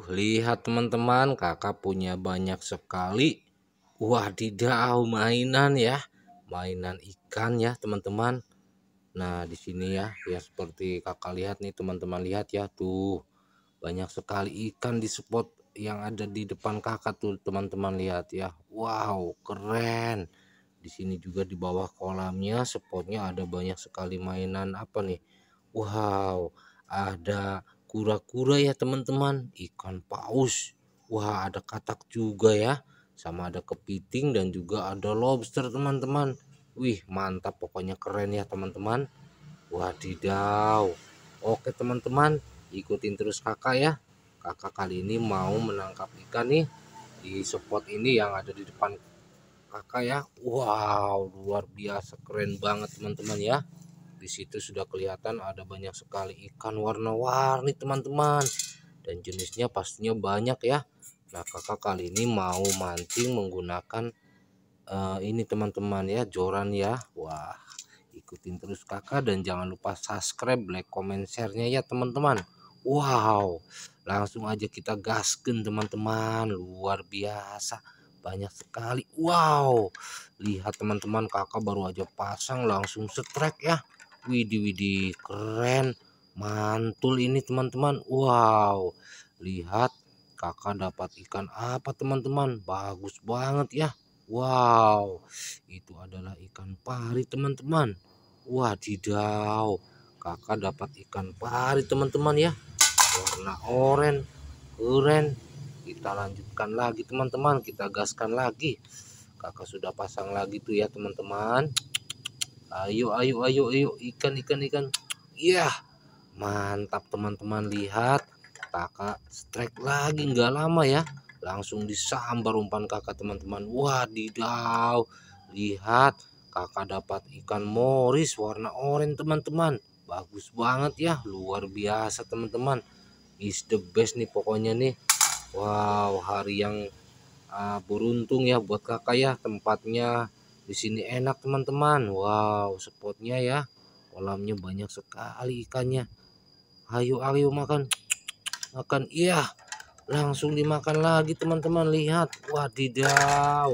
Uh, lihat teman-teman, kakak punya banyak sekali. Wadidaw, mainan ya. Mainan ikan ya, teman-teman. Nah, di sini ya, ya seperti kakak lihat nih, teman-teman lihat ya. Tuh, banyak sekali ikan di spot yang ada di depan kakak tuh, teman-teman lihat ya. Wow, keren. Di sini juga di bawah kolamnya, spotnya ada banyak sekali mainan apa nih. Wow, ada kura-kura ya teman-teman ikan paus wah ada katak juga ya sama ada kepiting dan juga ada lobster teman-teman wih mantap pokoknya keren ya teman-teman wadidaw oke teman-teman ikutin terus kakak ya kakak kali ini mau menangkap ikan nih di spot ini yang ada di depan kakak ya wow luar biasa keren banget teman-teman ya di situ sudah kelihatan ada banyak sekali ikan warna-warni teman-teman. Dan jenisnya pastinya banyak ya. Nah kakak kali ini mau mancing menggunakan uh, ini teman-teman ya joran ya. Wah ikutin terus kakak dan jangan lupa subscribe, like, comment, share-nya ya teman-teman. Wow langsung aja kita gasken teman-teman. Luar biasa banyak sekali wow lihat teman-teman kakak baru aja pasang langsung strike ya Widih widih keren mantul ini teman-teman wow lihat kakak dapat ikan apa teman-teman bagus banget ya wow itu adalah ikan pari teman-teman wadidaw kakak dapat ikan pari teman-teman ya warna oranye keren kita lanjutkan lagi teman-teman kita gaskan lagi kakak sudah pasang lagi tuh ya teman-teman ayo ayo ayo ayo ikan ikan ikan iya yeah. mantap teman-teman lihat kakak strike lagi nggak lama ya langsung disambar umpan kakak teman-teman wadidaw lihat kakak dapat ikan moris warna oranye teman-teman bagus banget ya luar biasa teman-teman is the best nih pokoknya nih wow hari yang uh, beruntung ya buat kakak ya tempatnya di sini enak teman-teman. Wow, spotnya ya. Kolamnya banyak sekali ikannya. Ayo ayo makan. Makan. Iya. Langsung dimakan lagi teman-teman. Lihat. Wadidaw.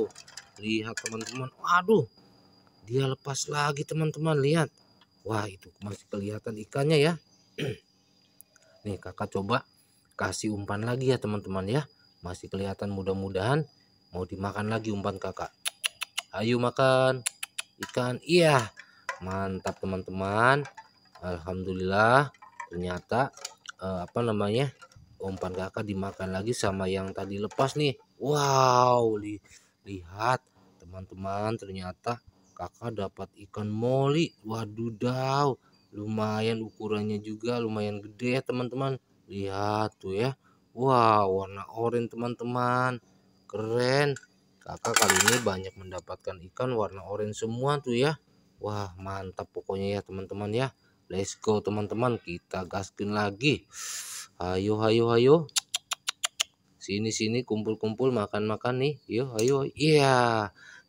Lihat teman-teman. waduh, Dia lepas lagi teman-teman. Lihat. Wah, itu masih kelihatan ikannya ya. Nih, Kakak coba kasih umpan lagi ya teman-teman ya. Masih kelihatan mudah-mudahan mau dimakan lagi umpan Kakak ayo makan ikan iya mantap teman-teman Alhamdulillah ternyata eh, apa namanya umpan kakak dimakan lagi sama yang tadi lepas nih wow li lihat teman-teman ternyata kakak dapat ikan moli waduh daw lumayan ukurannya juga lumayan gede ya teman-teman lihat tuh ya wow warna oranye teman-teman keren kakak kali ini banyak mendapatkan ikan warna orange semua tuh ya wah mantap pokoknya ya teman-teman ya let's go teman-teman kita gaskin lagi ayo ayo ayo sini sini kumpul-kumpul makan-makan nih Yo ayo iya yeah.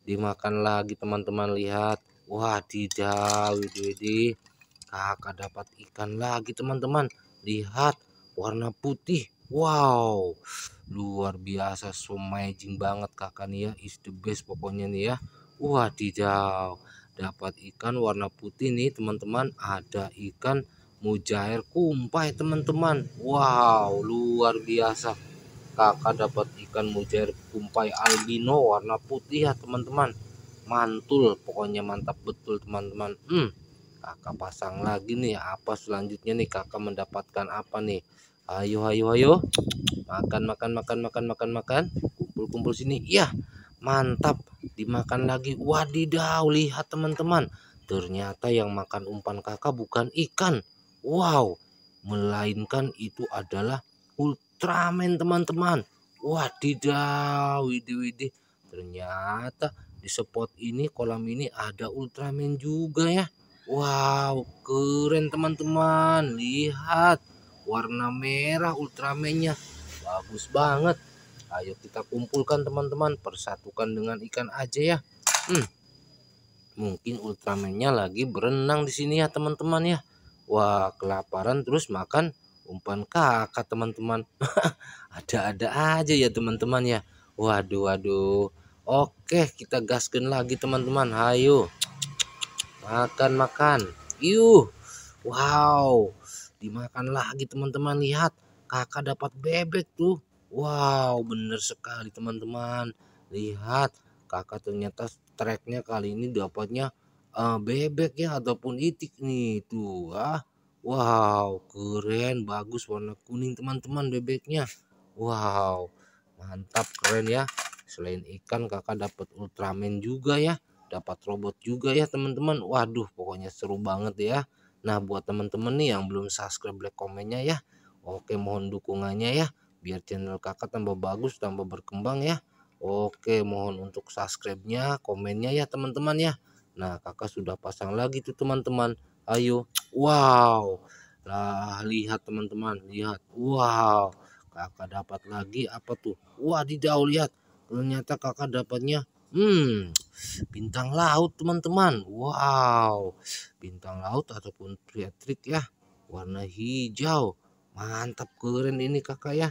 dimakan lagi teman-teman lihat Wah wadidaw widih kakak dapat ikan lagi teman-teman lihat warna putih wow luar biasa so amazing banget kakak nih ya is the best pokoknya nih ya wah wadidaw dapat ikan warna putih nih teman-teman ada ikan mujair kumpai teman-teman wow luar biasa kakak dapat ikan mujair kumpai albino warna putih ya teman-teman mantul pokoknya mantap betul teman-teman hmm kakak pasang lagi nih apa selanjutnya nih kakak mendapatkan apa nih Ayo, ayo, ayo. Makan, makan, makan, makan, makan, makan. Kumpul, kumpul sini. Iya, mantap. Dimakan lagi. Wadidaw, lihat teman-teman. Ternyata yang makan umpan kakak bukan ikan. Wow, melainkan itu adalah Ultraman teman-teman. Wadidaw, widi, widi. Ternyata di spot ini, kolam ini ada Ultraman juga ya. Wow, keren teman-teman. Lihat warna merah ultramennya bagus banget ayo kita kumpulkan teman-teman persatukan dengan ikan aja ya hmm. mungkin ultramennya lagi berenang di sini ya teman-teman ya wah kelaparan terus makan umpan kakak teman-teman ada-ada aja ya teman-teman ya waduh waduh oke kita gaskan lagi teman-teman ayo makan makan yuh wow Dimakan lagi teman-teman lihat kakak dapat bebek tuh. Wow bener sekali teman-teman. Lihat kakak ternyata tracknya kali ini dapatnya uh, bebek ya ataupun itik nih tuh ah. Wow keren bagus warna kuning teman-teman bebeknya. Wow mantap keren ya. Selain ikan kakak dapat Ultraman juga ya dapat robot juga ya teman-teman. Waduh, pokoknya seru banget ya. Nah buat teman-teman nih yang belum subscribe like komennya ya. Oke mohon dukungannya ya. Biar channel kakak tambah bagus tambah berkembang ya. Oke mohon untuk subscribe-nya komennya ya teman-teman ya. Nah kakak sudah pasang lagi tuh teman-teman. Ayo wow. Lah lihat teman-teman lihat. Wow kakak dapat lagi apa tuh. Wah di lihat. Ternyata kakak dapatnya Hmm, bintang laut teman-teman. Wow, bintang laut ataupun priatrik ya. Warna hijau. Mantap keren ini kakak ya.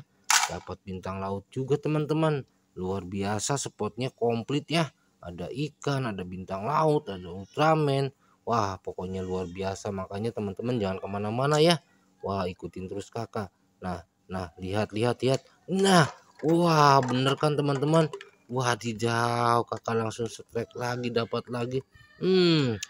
Dapat bintang laut juga teman-teman. Luar biasa spotnya komplit ya. Ada ikan, ada bintang laut, ada Ultraman. Wah pokoknya luar biasa makanya teman-teman jangan kemana-mana ya. Wah ikutin terus kakak. Nah, nah lihat, lihat, lihat. Nah, wah bener kan teman-teman wah tidak kakak langsung strike lagi dapat lagi hmm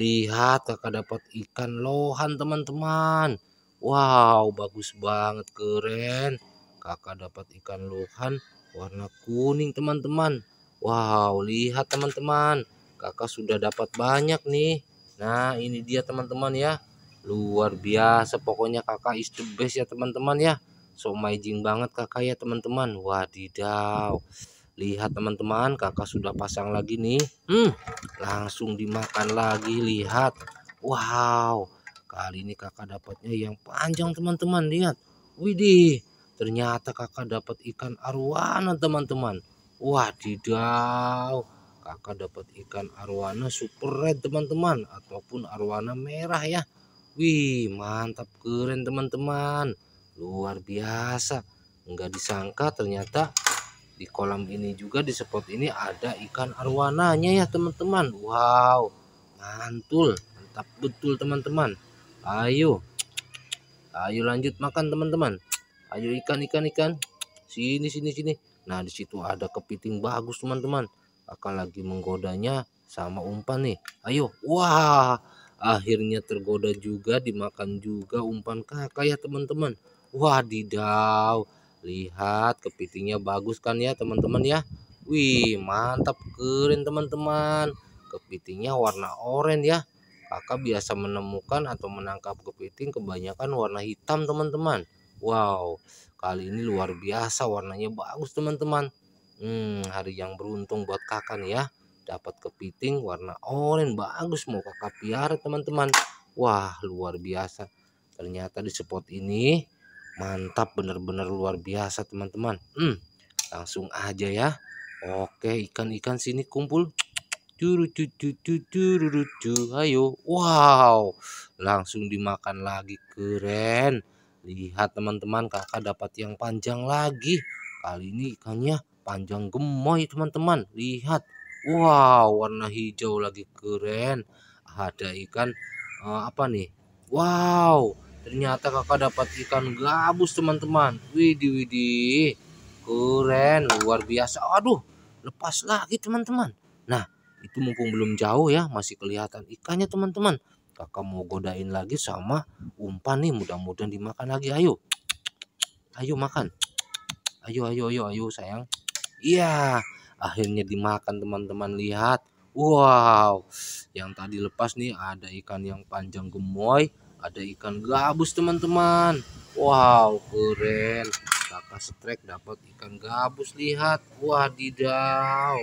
lihat kakak dapat ikan lohan teman-teman wow bagus banget keren kakak dapat ikan lohan warna kuning teman-teman wow lihat teman-teman kakak sudah dapat banyak nih nah ini dia teman-teman ya luar biasa pokoknya kakak is the best ya teman-teman ya so amazing banget kakak ya teman-teman wadidaw lihat teman-teman kakak sudah pasang lagi nih hmm, langsung dimakan lagi lihat wow kali ini kakak dapatnya yang panjang teman-teman lihat widih ternyata kakak dapat ikan arwana teman-teman wah didau kakak dapat ikan arwana super red teman-teman ataupun arwana merah ya wih mantap keren teman-teman luar biasa nggak disangka ternyata di kolam ini juga di spot ini ada ikan arwananya ya teman-teman wow mantul mantap betul teman-teman ayo ayo lanjut makan teman-teman ayo ikan ikan ikan sini sini sini nah disitu ada kepiting bagus teman-teman akan lagi menggodanya sama umpan nih ayo wah akhirnya tergoda juga dimakan juga umpan kakak ya teman-teman wadidaw Lihat kepitingnya bagus kan ya teman-teman ya. Wih mantap keren teman-teman. Kepitingnya warna oranye ya. Kakak biasa menemukan atau menangkap kepiting kebanyakan warna hitam teman-teman. Wow kali ini luar biasa warnanya bagus teman-teman. Hmm hari yang beruntung buat kakak nih ya. Dapat kepiting warna oranye bagus mau kakak piara teman-teman. Wah luar biasa. Ternyata di spot ini mantap bener-bener luar biasa teman-teman hmm, langsung aja ya oke ikan-ikan sini kumpul ayo wow langsung dimakan lagi keren lihat teman-teman kakak dapat yang panjang lagi kali ini ikannya panjang gemoy teman-teman lihat wow warna hijau lagi keren ada ikan uh, apa nih wow Ternyata kakak dapat ikan gabus teman-teman. Widih widih. Keren luar biasa. Aduh lepas lagi teman-teman. Nah itu mumpung belum jauh ya masih kelihatan ikannya teman-teman. Kakak mau godain lagi sama umpan nih mudah-mudahan dimakan lagi. Ayo. Ayo makan. Ayo ayo ayo ayo sayang. Iya akhirnya dimakan teman-teman lihat. Wow, yang tadi lepas nih ada ikan yang panjang gemoy, ada ikan gabus teman-teman wow keren kakak strike dapat ikan gabus lihat Wah wadidaw